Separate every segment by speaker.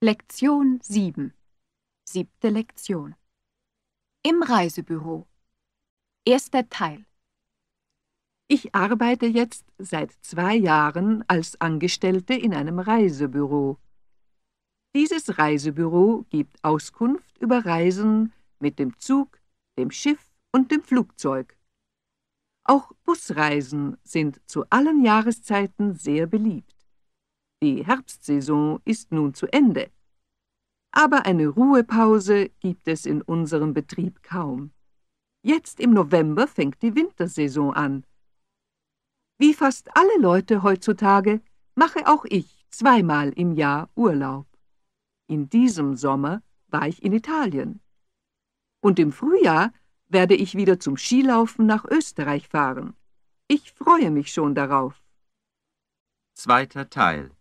Speaker 1: Lektion 7. Siebte Lektion. Im Reisebüro. Erster Teil. Ich arbeite jetzt seit zwei Jahren als Angestellte in einem Reisebüro. Dieses Reisebüro gibt Auskunft über Reisen mit dem Zug, dem Schiff und dem Flugzeug. Auch Busreisen sind zu allen Jahreszeiten sehr beliebt. Die Herbstsaison ist nun zu Ende. Aber eine Ruhepause gibt es in unserem Betrieb kaum. Jetzt im November fängt die Wintersaison an. Wie fast alle Leute heutzutage mache auch ich zweimal im Jahr Urlaub. In diesem Sommer war ich in Italien. Und im Frühjahr werde ich wieder zum Skilaufen nach Österreich fahren. Ich freue mich schon darauf.
Speaker 2: Zweiter Teil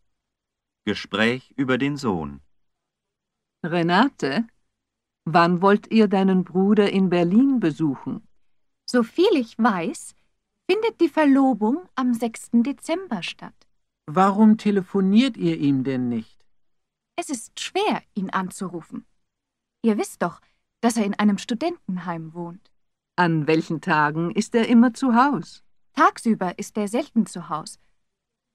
Speaker 2: Gespräch über den Sohn.
Speaker 1: Renate, wann wollt ihr deinen Bruder in Berlin besuchen? Soviel ich weiß, findet die Verlobung am 6. Dezember statt. Warum telefoniert ihr ihm denn nicht? Es ist schwer, ihn anzurufen. Ihr wisst doch, dass er in einem Studentenheim wohnt. An welchen Tagen ist er immer zu Haus? Tagsüber ist er selten zu Haus.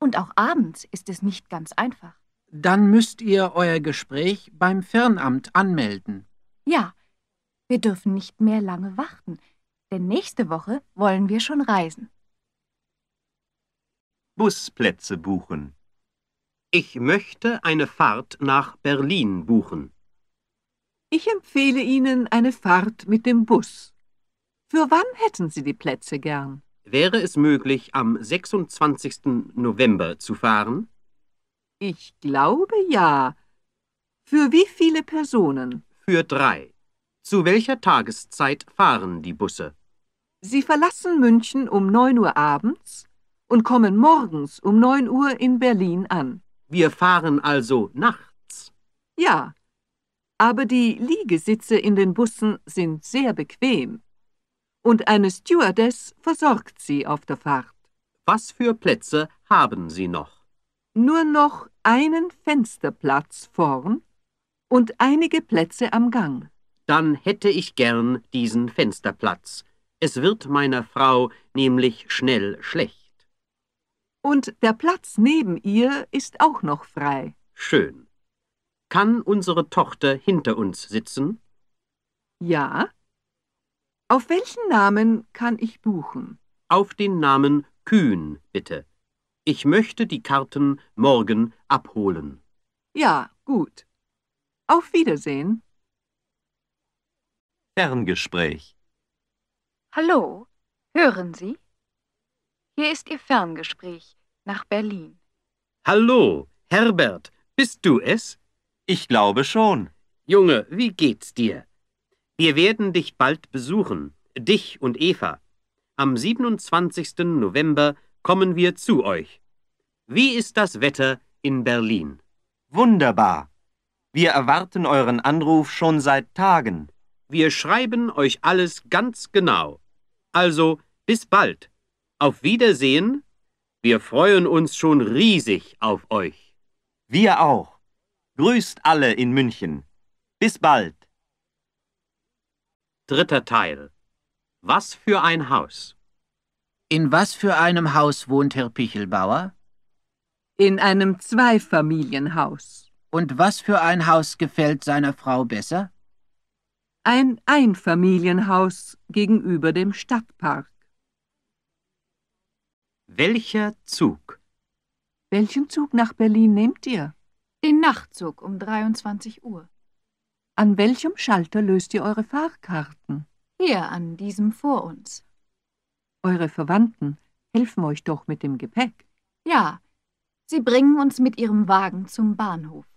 Speaker 1: Und auch abends ist es nicht ganz einfach. Dann müsst ihr euer Gespräch beim Fernamt anmelden. Ja, wir dürfen nicht mehr lange warten, denn nächste Woche wollen wir schon reisen.
Speaker 2: Busplätze buchen. Ich möchte eine Fahrt nach Berlin buchen.
Speaker 1: Ich empfehle Ihnen eine Fahrt mit dem Bus. Für wann hätten Sie die Plätze gern?
Speaker 2: Wäre es möglich, am 26. November zu fahren?
Speaker 1: Ich glaube ja. Für wie viele Personen?
Speaker 2: Für drei. Zu welcher Tageszeit fahren die Busse?
Speaker 1: Sie verlassen München um 9 Uhr abends und kommen morgens um 9 Uhr in
Speaker 2: Berlin an. Wir fahren also nachts?
Speaker 1: Ja, aber die Liegesitze in den Bussen sind sehr bequem und eine Stewardess versorgt
Speaker 2: sie auf der Fahrt. Was für Plätze haben Sie noch?
Speaker 1: Nur noch einen Fensterplatz vorn und einige Plätze am Gang.
Speaker 2: Dann hätte ich gern diesen Fensterplatz. Es wird meiner Frau nämlich schnell schlecht. Und der Platz neben ihr ist auch noch frei. Schön. Kann unsere Tochter hinter uns sitzen?
Speaker 1: Ja. Auf welchen Namen kann ich buchen?
Speaker 2: Auf den Namen Kühn, bitte. Ich möchte die Karten morgen abholen.
Speaker 1: Ja, gut. Auf Wiedersehen.
Speaker 2: Ferngespräch.
Speaker 1: Hallo, hören Sie? Hier ist Ihr Ferngespräch nach Berlin.
Speaker 2: Hallo, Herbert, bist du es? Ich glaube schon. Junge, wie geht's dir? Wir werden dich bald besuchen, dich und Eva. Am 27. November kommen wir zu euch. Wie ist das Wetter in Berlin? Wunderbar. Wir erwarten euren Anruf schon seit Tagen. Wir schreiben euch alles ganz genau. Also, bis bald. Auf Wiedersehen. Wir freuen uns schon riesig auf euch. Wir auch. Grüßt alle in München. Bis bald. Dritter Teil. Was für ein Haus. In was für einem Haus wohnt Herr Pichelbauer?
Speaker 1: In einem Zweifamilienhaus.
Speaker 2: Und was für ein Haus gefällt seiner Frau besser?
Speaker 1: Ein Einfamilienhaus gegenüber dem Stadtpark.
Speaker 2: Welcher Zug?
Speaker 1: Welchen Zug nach Berlin nehmt ihr? Den Nachtzug um 23 Uhr. An welchem Schalter löst ihr eure Fahrkarten? Hier an diesem vor uns. Eure Verwandten helfen euch doch mit dem Gepäck. Ja, sie bringen uns mit ihrem Wagen zum Bahnhof.